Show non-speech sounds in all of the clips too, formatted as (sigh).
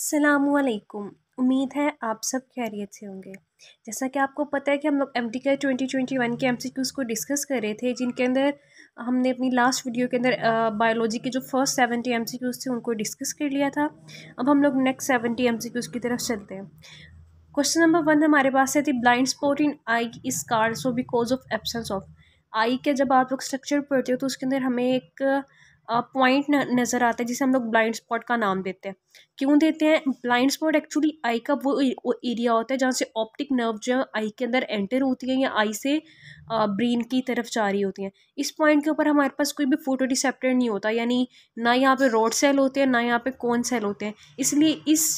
सलामकुम उम्मीद है आप सब खैरियत से होंगे जैसा कि आपको पता है कि हम लोग एम टी के ट्वेंटी ट्वेंटी वन के एम सी क्यूज़ को डिस्कस कर रहे थे जिनके अंदर हमने अपनी लास्ट वीडियो के अंदर बायोलॉजी के जो first seventy M C Qs थे उनको डिस्कस कर लिया था अब हम लोग next seventy M C Qs की तरफ चलते हैं क्वेश्चन नंबर वन हमारे पास है थी blind spot in eye is caused so because of absence of eye के जब आप लोग स्ट्रक्चर पढ़ते हो तो उसके अंदर हमें एक पॉइंट नज़र आता है जिसे हम लोग ब्लाइंड स्पॉट का नाम देते हैं क्यों देते हैं ब्लाइंड स्पॉट एक्चुअली आई का वो एरिया होता है जहाँ से ऑप्टिक नर्व जो है आई के अंदर एंटर होती है या आई से ब्रेन की तरफ जा रही होती हैं इस पॉइंट के ऊपर हमारे पास कोई भी फोटो डिसेप्टर नहीं होता यानी ना यहाँ पे रोड सेल होते हैं ना यहाँ पे कौन सेल होते हैं इसलिए इस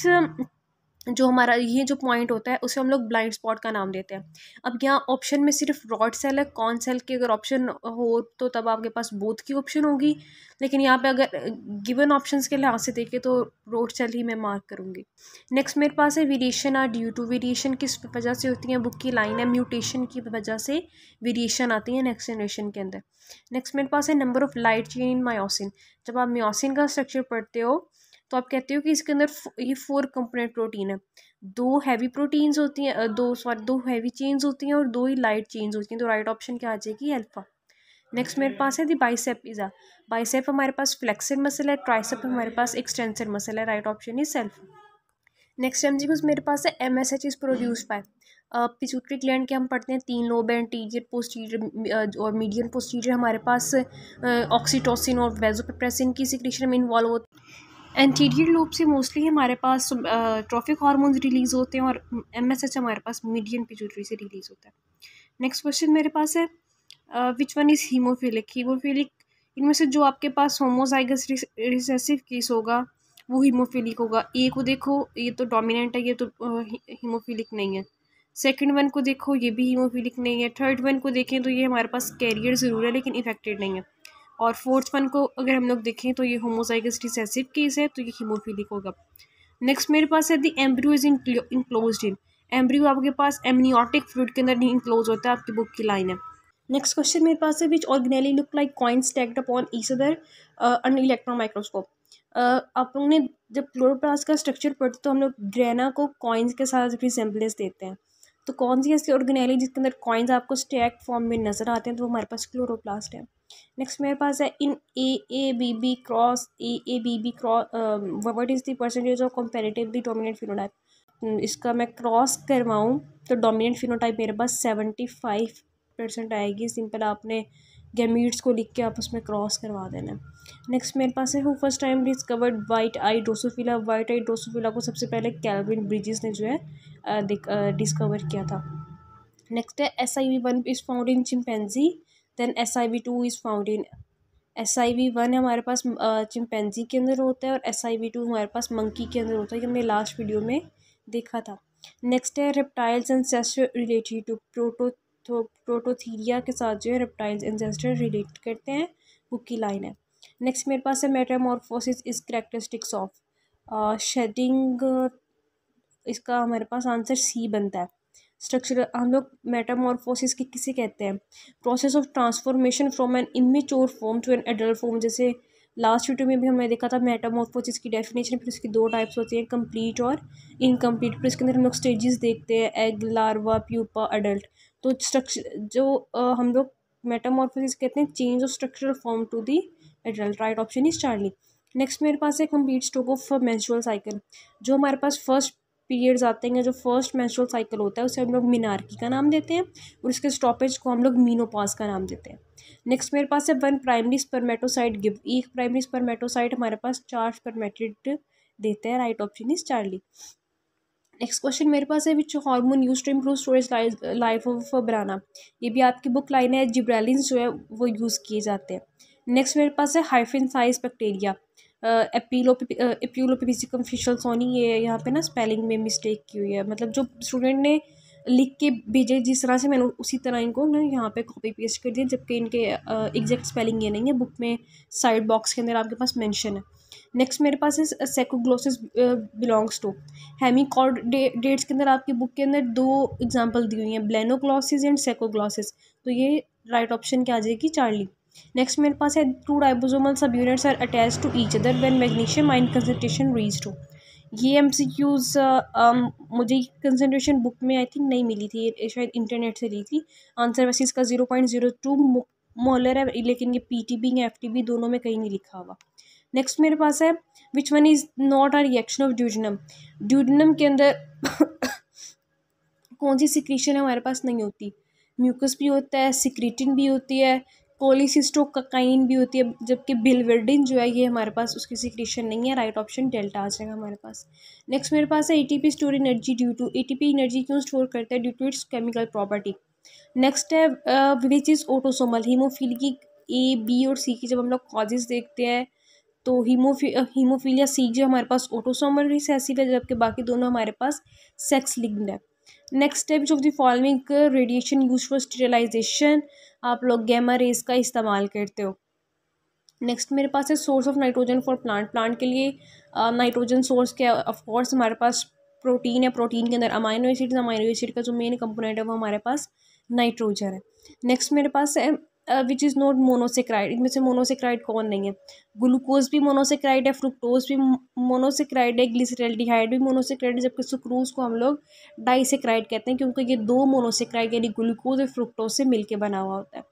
जो हमारा ये जो पॉइंट होता है उसे हम लोग ब्लाइंड स्पॉट का नाम देते हैं अब यहाँ ऑप्शन में सिर्फ रॉड सेल है कॉन सेल की अगर ऑप्शन हो तो तब आपके पास बोथ की ऑप्शन होगी लेकिन यहाँ पे अगर गिवन ऑप्शंस के लिहाज से देखें तो रोड सेल ही मैं मार्क करूँगी नेक्स्ट मेरे पास है variation are due to variation किस वजह से होती है बुक की लाइन है म्यूटेशन की वजह से वेरिएशन आती है नेक्स्ट जनरेशन के अंदर नेक्स्ट मेरे पास है number of light chain in myosin जब आप म्योसिन का स्ट्रक्चर पढ़ते हो तो आप कहते हो कि इसके अंदर ये फोर कंपोनेंट प्रोटीन है दो हैवी प्रोटीन्स होती हैं दो सॉरी दो हैवी चेन्स होती हैं और दो ही लाइट चेन्स होती हैं तो राइट ऑप्शन क्या आ जाएगी अल्फ़ा नेक्स्ट मेरे पास है दी बाइसेप इज़ा बाइसेप हमारे पास फ्लेक्सर मसल है ट्राइसेप हमारे पास एक्सटेंसर मसल है right option is self next M मेरे पास है M S H is produce by pituitary gland के हम पढ़ते हैं तीन लोब एंटीरियर पोस्टीरियर और मीडियम पोस्टीरियर हमारे पास ऑक्सीटोसिन और वेजोपेप्रेसिन की सिक्रेशन में इन्वॉल्व हो एंटीरियर लोब से मोस्टली हमारे पास ट्रॉफिक हार्मोन्स रिलीज़ होते हैं और एम एस एच हमारे पास मीडियन पिचूटरी से रिलीज़ होता है नेक्स्ट क्वेश्चन मेरे पास है which one is hemophilic hemophilic इनमें से जो आपके पास होमोजाइगस रिसेसिव केस होगा वो हीमोफिलिक होगा ए को देखो ये तो डोमिनेंट है ये तो हीमोफिलिक नहीं है सेकेंड वन को देखो ये भी हीमोफिलिक नहीं है थर्ड वन को देखें तो ये हमारे पास कैरियर ज़रूर है लेकिन इफेक्टेड नहीं है और फोर्थ वन को अगर हम लोग देखें तो ये होमोसाइगस रिसेसिव केस है तो ये हीमोफीलिक होगा नेक्स्ट मेरे पास है the embryo is enclose in embryo आपके पास एमनियोटिक फ्लूड के अंदर नहीं इंक्लोज होता है आपकी बुक की लाइन है नेक्स्ट क्वेश्चन मेरे पास है which organelle look like coins stacked upon each other under electron microscope आप लोग ने जब क्लोरोप्लास्ट का स्ट्रक्चर पढ़ते तो हम लोग ग्रेना को कॉइन्स के साथ रिसेम्पलेस देते हैं तो कौन सी ऐसी ऑर्गेनली जिसके अंदर कॉइन्स आपको स्टैक फॉर्म में नजर आते हैं तो वो हमारे पास क्लोरोप्लास्ट है नेक्स्ट मेरे पास है in A A B B cross A A B B cross what is the percentage of comparatively dominant phenotype इसका मैं क्रॉस करवाऊँ तो डोमिनेंट फिनोटाइप मेरे पास सेवेंटी फाइव परसेंट आएगी सिंपल आपने गैमीट्स को लिख के आप उसमें क्रॉस करवा देना नेक्स्ट मेरे पास है who first time discovered white eye drosophila white eye drosophila को सबसे पहले कैलविन ब्रिजेस ने जो है डिस्कवर किया था नेक्स्ट है S I V one is found in chimpanzee then S I V two is found in S I V one हमारे पास चिमपेंजी के अंदर होता है और एस आई वी टू हमारे पास मंकी के अंदर होता है ये हमने लास्ट वीडियो में देखा था नेक्स्ट है reptiles ancestor related to proto prototheria के साथ जो है रेप्टाइल्स एंसेस्टर रिलेट करते हैं बुक की लाइन है नेक्स्ट मेरे पास है metamorphosis is characteristics of shedding इसका हमारे पास आंसर सी बनता है स्ट्रक्चरल हम लोग मेटामॉर्फोसिस की किसे कहते हैं process of transformation from an immature form to an adult form जैसे लास्ट वीडियो में भी हमने देखा था मेटामॉर्फोसिस की डेफिनेशन फिर उसकी दो टाइप्स होती हैं कंप्लीट और इनकम्प्लीट फिर इसके अंदर हम लोग स्टेजेस देखते हैं एग लार्वा प्यूपा अडल्ट तो स्ट्रक्चर जो आ, हम लोग मेटामॉर्फोसिस कहते हैं change of structural form to the adult right option is Charlie next मेरे पास है complete stock of menstrual cycle जो हमारे पास फर्स्ट पीरियड्स आते हैं जो फर्स्ट मेंस्ट्रुअल साइकिल होता है उसे हम लोग मीनार्की का नाम देते हैं और उसके स्टॉपेज को हम लोग मीनोपॉज का नाम देते हैं नेक्स्ट मेरे पास है वन प्राइमरी स्पर्मेटोसाइट गिव एक प्राइमरी स्पर्मेटोसाइट हमारे पास चार स्पर्मेटेड देते हैं right option is Charlie next question मेरे पास है which hormone use to improve storage life of banana ये भी आपकी बुक लाइन है जिब्रेलिन जो है वो यूज़ किए जाते हैं नेक्स्ट मेरे पास है हाइफिन साइज बैक्टीरिया एपीलो एप्यूलो पिपिजिकम फिशल सोनी ये यहाँ पे ना स्पेलिंग में मिस्टेक की हुई है मतलब जो स्टूडेंट ने लिख के भेजे जिस तरह से मैंने उसी तरह इनको ना यहाँ पे कॉपी पेस्ट कर दिया जबकि इनके एग्जैक्ट स्पेलिंग ये नहीं है बुक में साइड बॉक्स के अंदर आपके पास मैंशन है नेक्स्ट मेरे पास है saccoglossus belongs to hemichordates के अंदर आपकी बुक के अंदर दो एग्जाम्पल दी हुई हैं ब्लैनोग्लॉसिस एंड सेकोग्लॉसिस तो ये राइट right ऑप्शन क्या आ जाएगी चार्ली नेक्स्ट मेरे पास है two ribosomal subunits are attach to each other when magnesium ion concentration rise to ये एम सी क्यूज़ मुझे कंसनट्रेशन बुक में आई थिंक नहीं मिली थी शायद इंटरनेट से ली थी आंसर वैसे इसका zero point zero two molar है लेकिन ये पी टी बी या एफ टी बी दोनों में कहीं नहीं लिखा हुआ नेक्स्ट मेरे पास है which one is not a reaction of duodenum duodenum के अंदर (coughs) कौन सी सिक्रीशन हमारे पास नहीं होती म्यूकस भी होता है सिक्रीटिन भी होती है कोलिसिस्टोकाइन भी होती है जबकि बिलवर्डिन जो है ये हमारे पास उसकी सिक्रीशन नहीं है राइट ऑप्शन डेल्टा आ जाएगा हमारे पास नेक्स्ट मेरे पास है ATP store energy due to ATP energy क्यों स्टोर करता है due to its chemical property next है विच इज़ ओटोसोमल हीमोफीलिकी ए बी और सी की जब हम लोग कॉजेज देखते हैं तो हीमोफी हीमोफीलिया सी जो हमारे पास ओटोसोमल रिसेसिव है जबकि बाकी दोनों हमारे पास सेक्स लिग्ड है next steps of the following radiation use for sterilization आप लोग गैमा रेज का इस्तेमाल करते हो नेक्स्ट मेरे पास है source of nitrogen for plant plant के लिए नाइट्रोजन सोर्स क्या ऑफ कोर्स हमारे पास प्रोटीन है प्रोटीन के अंदर अमाइनो एसिड अमाइनो एसिड का जो मेन कंपोनेंट है वो हमारे पास नाइट्रोजन है नेक्स्ट मेरे पास है विच इज़ नॉट मोनोसेक्राइड इनमें से मोनोसेक्राइड कौन नहीं है ग्लूकोज भी मोनोसेक्राइड है फ्रुक्टोज भी मोनोसेक्राइड है ग्लिसरेल्डिहाइड भी मोनोसेक्राइड है जबकि सुक्रूज को हम लोग डाइसेक्राइड कहते हैं क्योंकि ये दो मोनोसेक्राइड यानी ग्लूकोज और फ्रुक्टोज से मिलकर बना हुआ होता है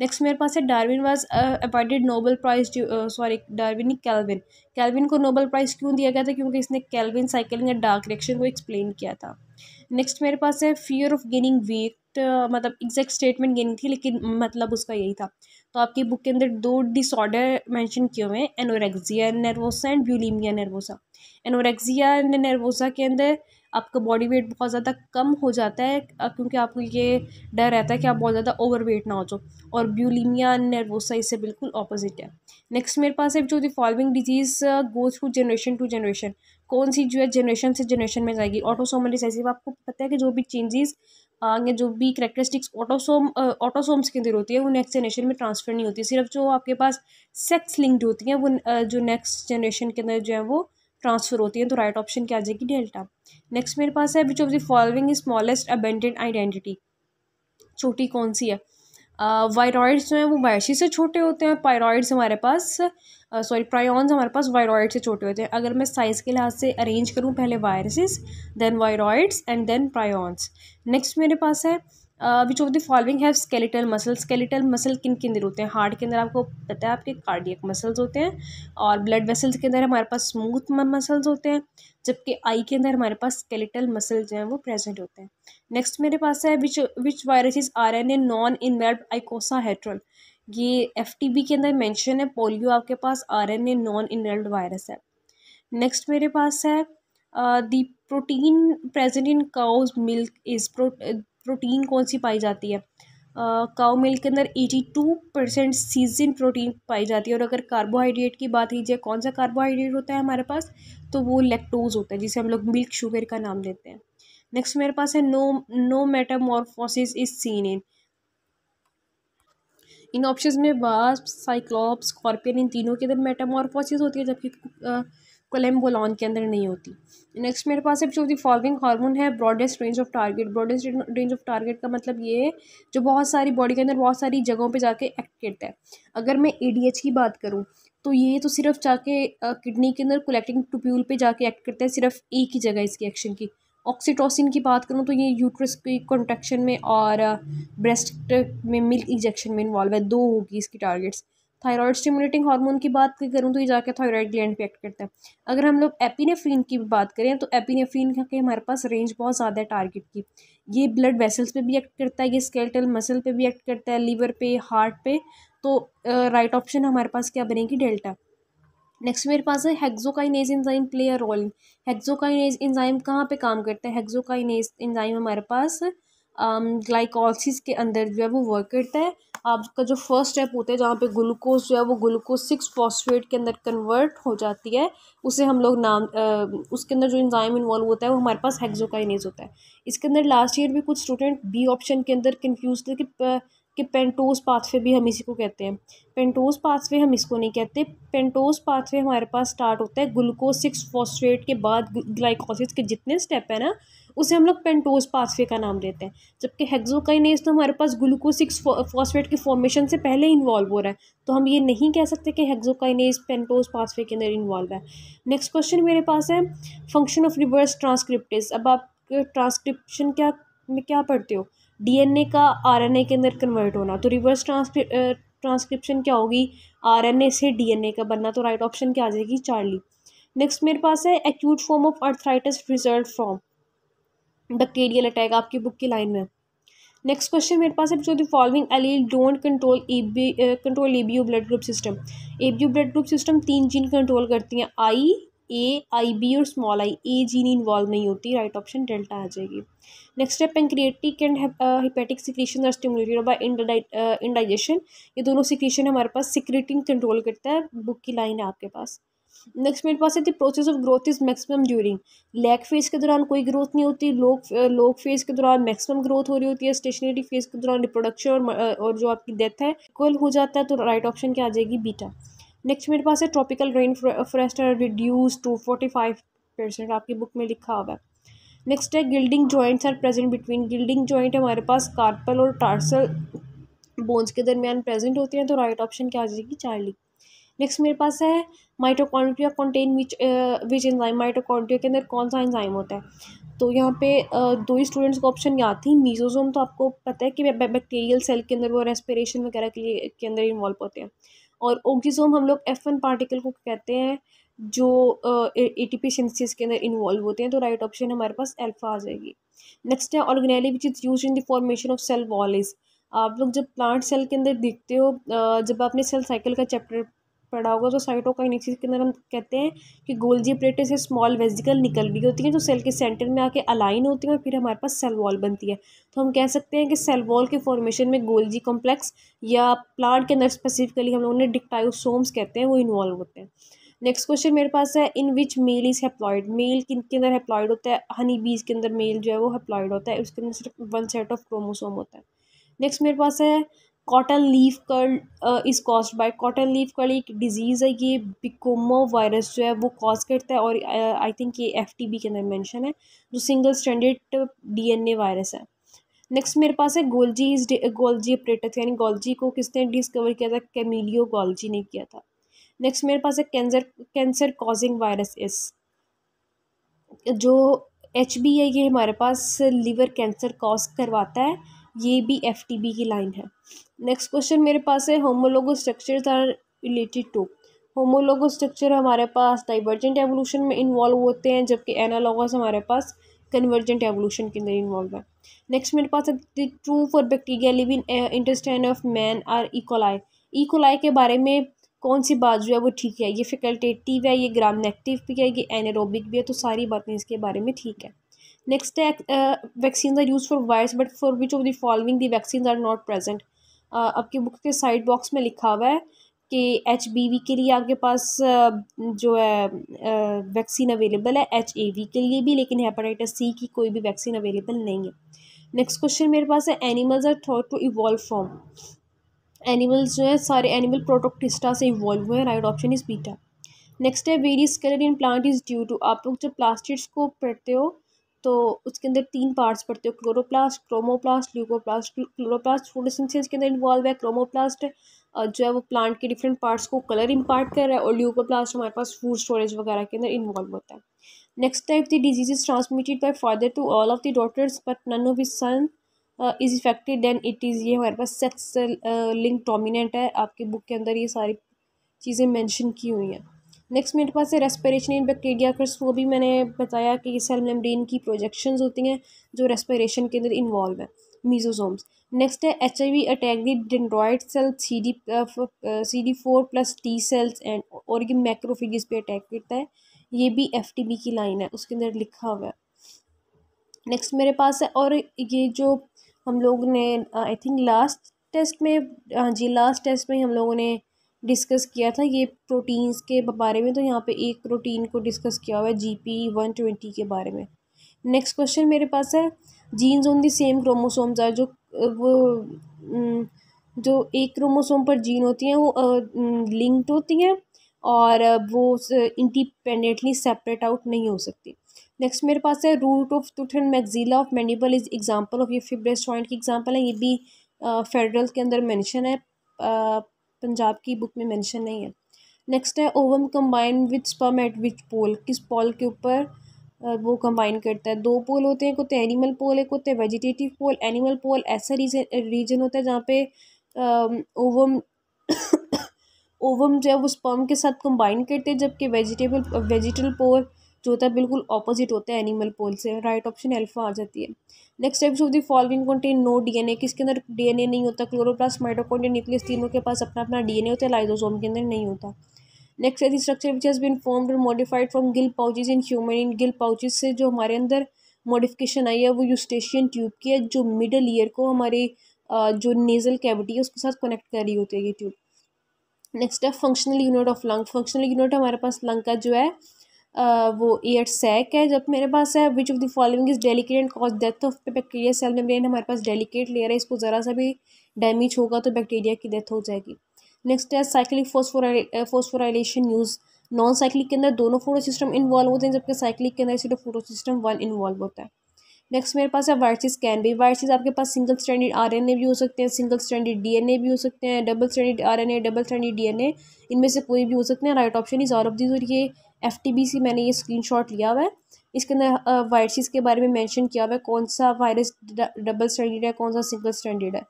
नेक्स्ट मेरे पास है Darwin was appointed Nobel prize sorry Darwin Calvin Calvin को नोबल प्राइज़ क्यों दिया गया था क्योंकि इसने कैलविन साइकिलिंग या डार्क रिएक्शन को एक्सप्लेन किया था नेक्स्ट मेरे पास है फियर ऑफ गेनिंग वेट मतलब एग्जैक्ट स्टेटमेंट गेनिंग थी लेकिन मतलब उसका यही था तो आपकी बुक के अंदर दो डिसऑर्डर मेंशन किए हुए हैं anorexia nervosa and bulimia nervosa anorexia nervosa के अंदर आपका बॉडी वेट बहुत ज़्यादा कम हो जाता है क्योंकि आपको ये डर रहता है कि आप बहुत ज़्यादा ओवर वेट ना हो जाओ और ब्यूलिमिया नर्वोसा इससे बिल्कुल अपोजिट है नेक्स्ट मेरे पास है जो the following disease go through generation to generation कौन सी जो है जनरेशन से जनरेशन में जाएगी ऑटोसोम रिसेसिव आपको पता है कि जो भी चेंजेस या जो भी करेक्टरिस्टिक्स ऑटोसोम ऑटोसोम्स के अंदर होती है वो नेक्स्ट जनरेशन में ट्रांसफर नहीं होती सिर्फ जो आपके पास सेक्स लिंक्ड होती हैं वो जो नेक्स्ट जनरेशन के अंदर जो है वो ट्रांसफ़र होती हैं तो राइट ऑप्शन क्या आ जाएगी डेल्टा नेक्स्ट मेरे पास है which of the following smallest abundant identity छोटी कौन सी है वायरॉइड्स जो हैं वो वैशी से छोटे होते हैं पायरॉइड्स हमारे पास सॉरी प्रायॉन्स हमारे पास वायरॉइड से छोटे होते हैं अगर मैं साइज़ के लिहाज से अरेंज करूँ पहले viruses then viroids and then prions next मेरे पास है which of the following have skeletal muscle skeletal muscle किन के अंदर होते हैं हार्ट के अंदर आपको पता है आपके कार्डियक मसल्स होते हैं और ब्लड वेसल्स के अंदर हमारे पास स्मूथ मसल्स होते हैं जबकि आई के अंदर हमारे पास स्केलेटल मसल जो हैं वो प्रेजेंट होते हैं नेक्स्ट मेरे पास है which which is R N A non involve icosahedral ये एफ टी बी के अंदर मैंशन है पोलियो आपके पास R N A non involve virus है नेक्स्ट मेरे पास है the protein present in cows milk is pro protein कौन सी पाई जाती है काउ मिल्क के अंदर eighty two percent casein protein पाई जाती है और अगर कार्बोहाइड्रेट की बात कीजिए कौन सा कार्बोहाइड्रेट होता है हमारे पास तो वो लेक्टोज होता है जिसे हम लोग मिल्क शुगर का नाम देते हैं नेक्स्ट मेरे पास है no no metamorphosis is seen in in options में बास साइक्लॉप स्कॉर्पियन इन तीनों के अंदर मेटामॉर्फोसिस होती है जबकि कोलेम्बोलॉन के अंदर नहीं होती नेक्स्ट मेरे पास है जो दी फॉलोइंग हार्मोन है broadest range of target broadest range of target का मतलब ये है जो बहुत सारी बॉडी के अंदर बहुत सारी जगहों पे जाके एक्ट करता है अगर मैं ए की बात करूँ तो ये तो सिर्फ जाके किडनी के अंदर कोलेक्टिंग टूप्यूल पे जाके एक्ट करता है सिर्फ एक ही जगह इसकी एक्शन की ऑक्सीटोसिन की बात करूँ तो ये यूट्रस की कॉन्ट्रेक्शन में और ब्रेस्ट में मिल्क इंजेक्शन में इन्वॉल्व है दो होगी इसकी टारगेट्स थायराइड स्टिमुलेटिंग हार्मोन की बात करूँ तो ये जाकर थायराइड ग्लैंड पे एक्ट करता है अगर हम लोग एपिनेफ्रीन की बात करें तो एपिनेफ्रीन का हमारे पास रेंज बहुत ज़्यादा है टारगेट की ये ब्लड वेसल्स पे भी एक्ट करता है ये स्केल्टल मसल पे भी एक्ट करता है लीवर पे हार्ट पे तो राइट ऑप्शन हमारे पास क्या बनेगी डेल्टा नेक्स्ट मेरे पास है hexokinase enzyme play a role hexokinase enzyme कहाँ पर काम करता है हेक्जोकाइनेज इंजाइम हमारे पास ग्लाइकोलिस के अंदर जो है वो वर्क करता है आपका जो फर्स्ट स्टेप होता है जहाँ पे ग्लूकोज जो है वो ग्लूकोज सिक्स फॉस्फेट के अंदर कन्वर्ट हो जाती है उसे हम लोग नाम आ, उसके अंदर जो इंजाइम इन्वॉल्व होता है वो हमारे पास हेक्जोकाइनेज होता है इसके अंदर लास्ट ईयर भी कुछ स्टूडेंट बी ऑप्शन के अंदर कन्फ्यूज थे कि कि पेंटोस पाथवे भी हम इसी को कहते हैं पेंटोस पाथवे हम इसको नहीं कहते पेंटोस पाथवे हमारे पास स्टार्ट होता है ग्लूकोज सिक्स फॉस्ट्रेट के बाद ग्लाइकोसिस के जितने स्टेप है ना उसे हम लोग पेंटोस पाथवे का नाम देते हैं जबकि हेक्सोकाइनेज तो हमारे पास ग्लूकोज सिक्स फॉस्फेट के फॉर्मेशन से पहले इन्वॉल्व हो रहा है तो हम ये नहीं कह सकते कि हेक्सोकाइनेज पेंटोस पाथवे के अंदर इन्वॉल्व है नेक्स्ट क्वेश्चन मेरे पास है फंक्शन ऑफ रिवर्स ट्रांसक्रिप्टेज अब आप ट्रांसक्रिप्शन क्या में क्या पढ़ते हो डीएनए का आरएनए के अंदर कन्वर्ट होना तो रिवर्स ट्रांसक्रिप्शन क्या होगी आरएनए से डीएनए का बनना तो राइट ऑप्शन क्या आ जाएगी चार्ली नेक्स्ट मेरे पास है acute form of arthritis result from bacterial attack आपकी बुक की लाइन में नेक्स्ट क्वेश्चन मेरे पास है जो the following allele don't control A B control A B U blood group system A B blood group system तीन gene control करती हैं आई ए आई बी और small I A gene involve नहीं होती राइट ऑप्शन डेल्टा आ जाएगी next है pancreatic and hepatic secretion are stimulated by indigestion ये दोनों सिक्रीशन हमारे पास सिक्रेटिंग कंट्रोल करता है बुक की लाइन है आपके पास नेक्स्ट मेरे पास है the process of growth is maximum during lag phase के दौरान कोई ग्रोथ नहीं होती लोग लोग फेज के दौरान मैक्सिमम ग्रोथ हो रही होती है स्टेशनरी फेज के दौरान रिप्रोडक्शन और, uh, और जो आपकी डेथ है इक्वल हो जाता है तो राइट ऑप्शन क्या आ जाएगी बीटा नेक्स्ट मेरे पास है tropical rain forest reduce to forty five percent आपकी बुक में लिखा हुआ है नेक्स्ट है gliding joints are present between gliding joint हमारे पास कार्पल और टार्सल बोन्स के दरमियान प्रेजेंट होती हैं तो राइट ऑप्शन क्या आ जाएगी चार्ली नेक्स्ट मेरे पास है mitochondria contain which which enzyme mitochondria के अंदर कौन सा एंजाइम होता है तो यहाँ पे uh, दो ही स्टूडेंट्स को ऑप्शन याद थी मीजोजोम तो आपको पता है कि बैक्टीरियल सेल के अंदर वो रेस्पिरेशन वगैरह के लिए के अंदर इन्वॉल्व होते हैं और ओगिजोम हम लोग एफ वन पार्टिकल को कहते हैं जो ए टी पी सिंथिस के अंदर इन्वॉल्व होते हैं तो राइट ऑप्शन हमारे पास अल्फा आ जाएगी नेक्स्ट है organelle which is use in the formation of cell walls आप लोग जब प्लांट सेल के अंदर देखते हो जब आपने सेल साइकिल का चैप्टर पड़ा होगा तो साइटोकाइनेसिस के अंदर हम कहते हैं कि गोल्जी प्लेटें से स्मॉल वेजिकल निकल रही होती हैं जो सेल के सेंटर में आके अलाइन होती हैं और फिर हमारे पास सेल वॉल बनती है तो हम कह सकते हैं कि सेल वॉल के फॉर्मेशन में गोल्जी कॉम्प्लेक्स या प्लांट के अंदर स्पेसिफिकली हम लोग ने डिक्टाइसोम्स कहते हैं वो इन्वॉल्व होते हैं नेक्स्ट क्वेश्चन मेरे पास है in which male is haploid male किन के अंदर हेप्लॉयड होता है हनी बीज के अंदर मेल जो है वो हेप्लॉयड होता है उसके अंदर सिर्फ वन सेट ऑफ क्रोमोसोम होता है नेक्स्ट मेरे पास है cotton leaf curl is caused by cotton leaf curl एक डिज़ीज़ है ये बिकोमो वायरस जो है वो कॉज करता है और आई थिंक ये एफ के अंदर मैंशन है जो सिंगल स्टैंडर्ड ए वायरस है नेक्स्ट मेरे पास है गोल्जी इज गोल्जी अपरेटस यानी गोल्जी को किसने डिस्कवर किया था कैमिलियो गोल्जी ने किया था नेक्स्ट मेरे पास है कैंसर कैंसर कॉजिंग वायरस इस जो एच बी है ये हमारे पास लीवर कैंसर कॉज करवाता है ये भी एफ की लाइन है नेक्स्ट क्वेश्चन मेरे पास है homologous structures are related to homologous structure हमारे पास डाइवर्जेंट एवोल्यूशन में इन्वॉल्व होते हैं जबकि एनालॉगस हमारे पास कन्वर्जेंट एवोल्यूशन के अंदर इन्वॉल्व है नेक्स्ट मेरे पास true for bacteria living intestine of man are E coli E coli के बारे में कौन सी बात जो है वो ठीक है ये फैकल्टेटिव है ये ग्राम नेगेटिव भी है ये एनारोबिक भी है तो सारी बातें इसके बारे में ठीक है नेक्स्ट है vaccine are use for virus but for which of the following the vaccine are not present आपकी बुक के साइड बॉक्स में लिखा हुआ है कि एच के लिए आपके पास uh, जो है वैक्सीन uh, अवेलेबल है एच के लिए भी लेकिन हेपाटाइटिस सी की कोई भी वैक्सीन अवेलेबल नहीं है नेक्स्ट क्वेश्चन मेरे पास है animals are thought to evolve from animals जो है सारे एनिमल प्रोटोक्टिस्टा से इवॉल्व हुए हैं right option is beta next है various colour in plant is due to आप लोग जब प्लास्टिक्स को पढ़ते हो तो उसके अंदर तीन पार्ट्स पड़ते हो chloroplast chromoplast leucoplast chloroplast photosynthesis के अंदर इन्वॉल्व है क्रोमोप्लास्ट जो है वो प्लांट के डिफरेंट पार्ट्स को कलर इम्पार्ट कर रहा है और ल्यूकोप्लास्ट हमारे पास फूड स्टोरेज वगैरह के अंदर इन्वॉल्व होता है next type the disease is transmitted by father to all of the daughters but none of is son is affected than it is ये हमारे पास सेक्स लिंक डोमिनेंट है आपकी बुक के अंदर ये सारी चीज़ें मैंशन की हुई हैं नेक्स्ट मेरे पास है रेस्पिरेशन इन बैक्टीरिया क्रिस्प वो भी मैंने बताया कि सेल मेम्ब्रेन की प्रोजेक्शंस होती हैं जो रेस्पिरेशन के अंदर इन्वॉल्व है मीजोजोम्स नेक्स्ट है H I V attack the dendroid cell C D C D four plus T cells and और ये मैक्रोफिगिस पे अटैक करता है ये भी एफ टी बी की लाइन है उसके अंदर लिखा हुआ है नेक्स्ट मेरे पास है और ये जो हम लोग ने आई थिंक लास्ट टेस्ट में हाँ जी लास्ट टेस्ट में हम लोगों ने डिस्कस किया था ये प्रोटीन्स के बारे में तो यहाँ पे एक प्रोटीन को डिस्कस किया हुआ है जी पी वन ट्वेंटी के बारे में नेक्स्ट क्वेश्चन मेरे पास है genes on the same chromosomes are जो वो जो एक क्रोमोसोम पर जीन होती हैं वो लिंक्ड होती हैं और वो इंडिपेंडेंटली सेपरेट आउट नहीं हो सकती नेक्स्ट मेरे पास है root of tooth and maxilla of mandible is example of ये फिब्रेस जॉइंट की एग्जांपल है ये भी फेडरल के अंदर मेंशन है पंजाब की बुक में मेंशन नहीं है नेक्स्ट है ovum combine with sperm at which pole किस पोल के ऊपर वो कंबाइन करता है दो पोल होते हैं कुत्ते एनिमल पोल है कुत्ते वेजिटेटिव पोल एनिमल पोल ऐसा रीजन रीजन होता है जहाँ पे ओवम ओवम (coughs) जो है वो स्पर्म के साथ कंबाइन करते हैं जबकि वेजिटेबल वेजिटल पोल जो होता है बिल्कुल ऑपोजिट होता है एनिमल पोल से राइट ऑप्शन एल्फा आ जाती है next type of the following contain no DNA किसके अंदर डीएनए नहीं होता क्लोरोप्लास माइटोकॉन्ड्रिया न्यूक्लियस तीनों के पास अपना अपना डीएनए होता है लाइजोसोम के अंदर नहीं होता नेक्स्ट है structure which has been formed और modified from gill pouches in human in gill pouches से जो हमारे अंदर मॉडिफिकेशन आई है वो यूस्टेशियन ट्यूब की है जो मिडल ईयर को हमारे जो नेजल कैविटी है उसके साथ कनेक्ट कर रही होती है ये ट्यूब नेक्स्ट है functional unit of lung functional unit हमारे पास लंग का जो है वो एयर सैक है जब मेरे पास है which of the following is delicate and cause death of bacteria cell membrane हमारे पास डेलीकेट लेयर है इसको ज़रा सा भी डैमेज होगा तो बैक्टीरिया की डेथ हो जाएगी नेक्स्ट है cyclic phosphorylation use non cyclic के अंदर दोनों फोटो सिस्टम इन्वॉल्व होते हैं जबकि साइक्लिक के अंदर सिर्फ फोटो सिस्टम वन इन्वॉल्व होता है नेक्स्ट मेरे पास है वायरसेस कैन भी वायरसेस आपके पास सिंगल स्टैंडर्ड आरएनए भी हो सकते हैं सिंगल स्टैंडर्ड डीएनए भी हो सकते हैं double standard RNA double standard DNA इनमें से कोई भी हो सकते हैं right option is all of these और ये एफ मैंने ये स्क्रीनशॉट लिया हुआ है इसके अंदर वायरसेस के बारे में मेंशन किया हुआ है कौन सा वायरस डबल स्टैंडर्ड है कौन सा सिंगल स्टैंडर्ड है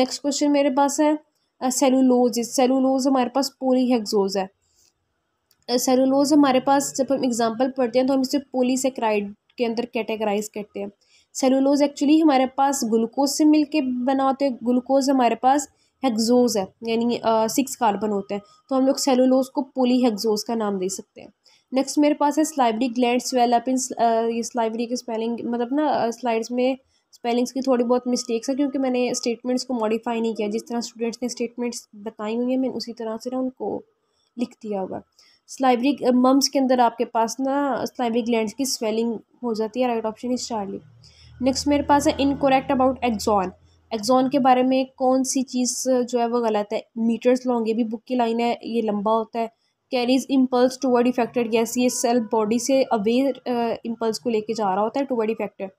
नेक्स्ट क्वेश्चन मेरे पास है सेलुलोज सेलुलोज हमारे पास पोली हेक्सोज है सेलुलोज हमारे पास जब हम एग्जाम्पल पढ़ते हैं तो हम इसे पोलीसेक्राइड के अंदर कैटेगराइज करते हैं सेलुलोज एक्चुअली हमारे पास ग्लूकोज से मिल के बना होते हैं ग्लूकोज हमारे पास हेक्सोज है यानी सिक्स कार्बन होते हैं तो हम लोग सेलुलोज को पोली हेक्सोज का नाम दे सकते हैं नेक्स्ट मेरे पास है स्लाइबरी ग्लैंड स्वेल इन ये स्लाइबरी की स्पेलिंग मतलब ना स्लाइड्स में स्पेलिंग्स की थोड़ी बहुत मिस्टेक्स है क्योंकि मैंने स्टेटमेंट्स को मॉडिफाई नहीं किया जिस तरह स्टूडेंट्स ने स्टेटमेंट्स बताई हुई हैं मैंने उसी तरह से ना उनको लिख दिया हुआ स्लाइबरी मम्स के अंदर आपके पास ना स्लाइबरी ग्लैंड की स्वेलिंग हो जाती है right option is Charlie next मेरे पास है इनकोरेक्ट अबाउट एक्जॉन एक्जॉन के बारे में कौन सी चीज़ जो है वो गलत है मीटर्स लॉन्ग ये भी बुक की लाइन है ये लंबा होता है carries impulse toward affected gas ये सेल बॉडी से अवे इम्पल्स uh, को लेके जा रहा होता है toward affected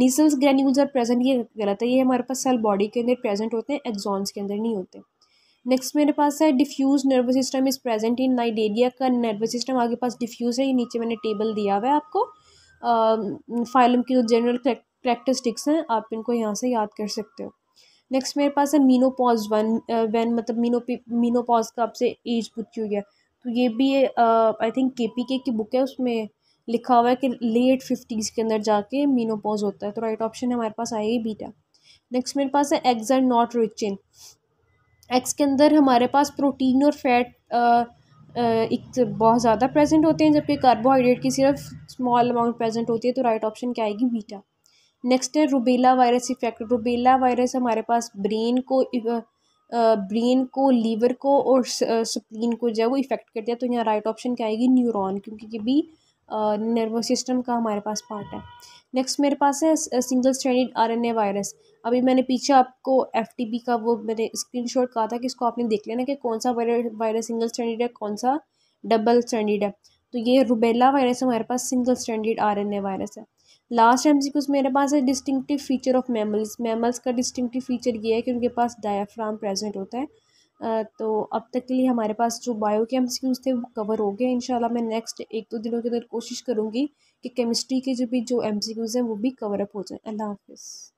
Nissl's granules are present ये गलत है ये हमारे पास सेल बॉडी के अंदर प्रेजेंट होते हैं एग्जॉन्स के अंदर नहीं होते नेक्स्ट मेरे पास है diffuse nervous system is present in cnidaria का नर्वस सिस्टम आगे पास डिफ्यूज है ये नीचे मैंने टेबल दिया हुआ है आपको फाइलम um, की जो जनरल करेक्टरिस्टिक्स हैं आप इनको यहाँ से याद कर सकते हो नेक्स्ट मेरे पास है मीनोपॉज वन वैन मतलब मीनो मीनोपॉज का आपसे एज पूछी हुई है तो ये भी आई थिंक के पी के की बुक है उसमें लिखा हुआ है कि लेट फिफ्टीज़ के अंदर जाके मीनोपॉज होता है तो राइट ऑप्शन हमारे पास ही बीटा नेक्स्ट मेरे पास है eggs are not rich in eggs के अंदर हमारे पास प्रोटीन और फैट एक तो बहुत ज़्यादा प्रेजेंट होते हैं जबकि कार्बोहाइड्रेट की सिर्फ स्मॉल अमाउंट प्रेजेंट होती है तो राइट ऑप्शन क्या आएगी बीटा नेक्स्ट है rubella virus affect rubella virus हमारे पास ब्रेन को ब्रेन को लीवर को और स्प्रीन को जो है वो इफ़ेक्ट करते हैं तो यहाँ राइट ऑप्शन क्या आएगी न्यूरॉन क्योंकि ये भी नर्वस सिस्टम का हमारे पास पार्ट है नेक्स्ट मेरे पास है सिंगल स्ट्रैंडेड आरएनए वायरस अभी मैंने पीछे आपको बी का वो मैंने स्क्रीनशॉट कहा था कि इसको आपने देख लेना कि कौन सा वायरस सिंगल स्ट्रैंडेड है कौन सा डबल स्ट्रैंडेड है तो ये रुबेला वायरस हमारे पास सिंगल स्ट्रैंडेड आरएनए वायरस है लास्ट एम मेरे पास है distinctive feature of mammals mammals का डिस्टिंक्टिव फ़ीचर ये है कि उनके पास डायाफ्राम प्रेजेंट होता है तो अब तक के लिए हमारे पास जो बायो के एम थे वो कवर हो गए इन मैं नेक्स्ट एक दो दिनों के अंदर कोशिश करूँगी कि केमिस्ट्री के जो भी जो एम हैं वो भी कवर अप हो जाए अल्लाह हाफ़